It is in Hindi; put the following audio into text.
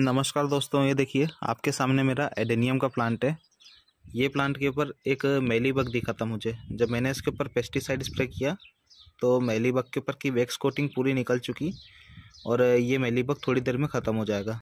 नमस्कार दोस्तों ये देखिए आपके सामने मेरा एडेनियम का प्लांट है ये प्लांट के ऊपर एक मैली बग दिखा था मुझे जब मैंने इसके ऊपर पेस्टिसाइड स्प्रे किया तो मैली बग के ऊपर की वैक्स कोटिंग पूरी निकल चुकी और ये मैली बग थोड़ी देर में ख़त्म हो जाएगा